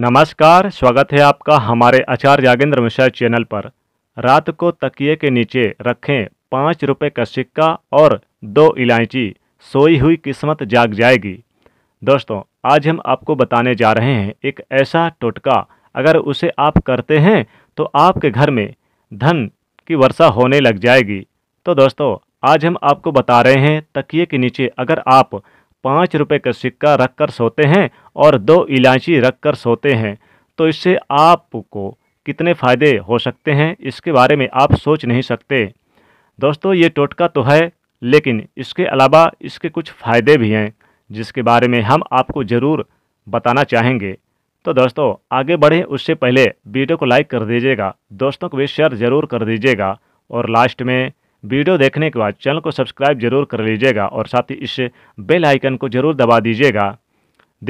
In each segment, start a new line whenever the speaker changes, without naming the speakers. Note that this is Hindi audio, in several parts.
नमस्कार स्वागत है आपका हमारे आचार्य जागेंद्र मिश्रा चैनल पर रात को तकिए के नीचे रखें पाँच रुपये का सिक्का और दो इलायची सोई हुई किस्मत जाग जाएगी दोस्तों आज हम आपको बताने जा रहे हैं एक ऐसा टोटका अगर उसे आप करते हैं तो आपके घर में धन की वर्षा होने लग जाएगी तो दोस्तों आज हम आपको बता रहे हैं तकिए के नीचे अगर आप पाँच रुपये का सिक्का रख कर सोते हैं और दो इलायची रख कर सोते हैं तो इससे आपको कितने फ़ायदे हो सकते हैं इसके बारे में आप सोच नहीं सकते दोस्तों ये टोटका तो है लेकिन इसके अलावा इसके कुछ फ़ायदे भी हैं जिसके बारे में हम आपको ज़रूर बताना चाहेंगे तो दोस्तों आगे बढ़ें उससे पहले वीडियो को लाइक कर दीजिएगा दोस्तों को भी शेयर ज़रूर कर दीजिएगा और लास्ट में वीडियो देखने के बाद चैनल को सब्सक्राइब जरूर कर लीजिएगा और साथ ही इस बेल आइकन को जरूर दबा दीजिएगा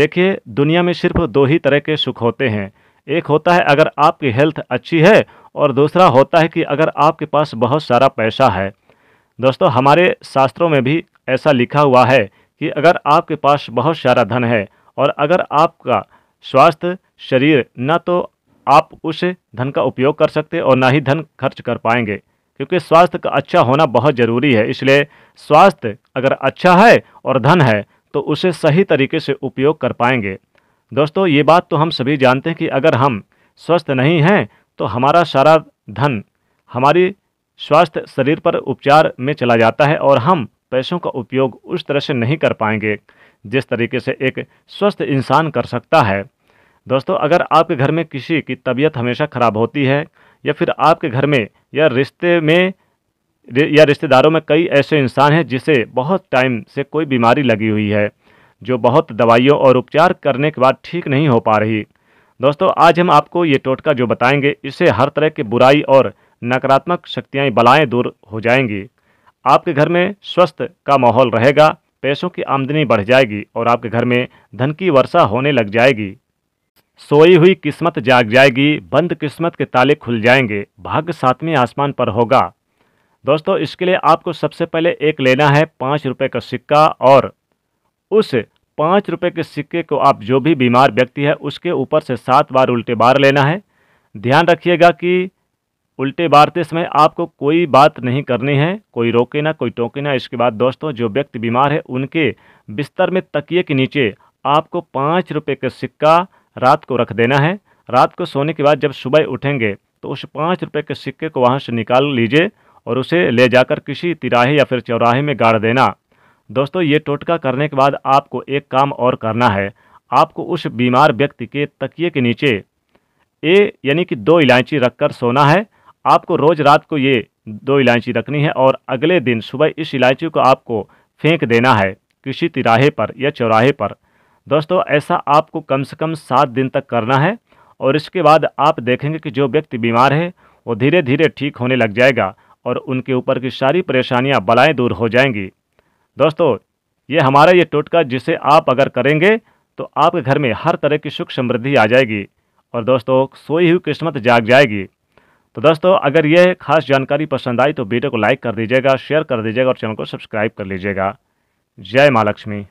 देखिए दुनिया में सिर्फ दो ही तरह के सुख होते हैं एक होता है अगर आपकी हेल्थ अच्छी है और दूसरा होता है कि अगर आपके पास बहुत सारा पैसा है दोस्तों हमारे शास्त्रों में भी ऐसा लिखा हुआ है कि अगर आपके पास बहुत सारा धन है और अगर आपका स्वास्थ्य शरीर न तो आप उस धन का उपयोग कर सकते और ना ही धन खर्च कर पाएंगे क्योंकि स्वास्थ्य का अच्छा होना बहुत ज़रूरी है इसलिए स्वास्थ्य अगर अच्छा है और धन है तो उसे सही तरीके से उपयोग कर पाएंगे दोस्तों ये बात तो हम सभी जानते हैं कि अगर हम स्वस्थ नहीं हैं तो हमारा सारा धन हमारी स्वास्थ्य शरीर पर उपचार में चला जाता है और हम पैसों का उपयोग उस तरह से नहीं कर पाएंगे जिस तरीके से एक स्वस्थ इंसान कर सकता है दोस्तों अगर आपके घर में किसी की तबीयत हमेशा ख़राब होती है या फिर आपके घर में या रिश्ते में या रिश्तेदारों में कई ऐसे इंसान हैं जिसे बहुत टाइम से कोई बीमारी लगी हुई है जो बहुत दवाइयों और उपचार करने के बाद ठीक नहीं हो पा रही दोस्तों आज हम आपको ये टोटका जो बताएंगे इससे हर तरह की बुराई और नकारात्मक शक्तियाँ बलाएँ दूर हो जाएंगी आपके घर में स्वस्थ का माहौल रहेगा पैसों की आमदनी बढ़ जाएगी और आपके घर में धन की वर्षा होने लग जाएगी सोई हुई किस्मत जाग जाएगी बंद किस्मत के ताले खुल जाएंगे भाग्य सातवें आसमान पर होगा दोस्तों इसके लिए आपको सबसे पहले एक लेना है पाँच रुपये का सिक्का और उस पाँच रुपये के सिक्के को आप जो भी बीमार व्यक्ति है उसके ऊपर से सात बार उल्टे बार लेना है ध्यान रखिएगा कि उल्टे बारते समय आपको कोई बात नहीं करनी है कोई रोके ना कोई टोके ना इसके बाद दोस्तों जो व्यक्ति बीमार है उनके बिस्तर में तकिए के नीचे आपको पाँच रुपये का सिक्का रात को रख देना है रात को सोने के बाद जब सुबह उठेंगे तो उस पाँच रुपये के सिक्के को वहाँ से निकाल लीजिए और उसे ले जाकर किसी तिराहे या फिर चौराहे में गाड़ देना दोस्तों ये टोटका करने के बाद आपको एक काम और करना है आपको उस बीमार व्यक्ति के तकिए के नीचे ए यानी कि दो इलायची रखकर सोना है आपको रोज़ रात को ये दो इलायची रखनी है और अगले दिन सुबह इस इलायची को आपको फेंक देना है किसी तिराहे पर या चौराहे पर दोस्तों ऐसा आपको कम से कम सात दिन तक करना है और इसके बाद आप देखेंगे कि जो व्यक्ति बीमार है वो धीरे धीरे ठीक होने लग जाएगा और उनके ऊपर की सारी परेशानियाँ बलाएँ दूर हो जाएंगी दोस्तों ये हमारा ये टोटका जिसे आप अगर करेंगे तो आपके घर में हर तरह की सुख समृद्धि आ जाएगी और दोस्तों सोई हुई किस्मत जाग जाएगी तो दोस्तों अगर यह खास जानकारी पसंद आई तो वीडियो को लाइक कर दीजिएगा शेयर कर दीजिएगा और चैनल को सब्सक्राइब कर लीजिएगा जय माँ लक्ष्मी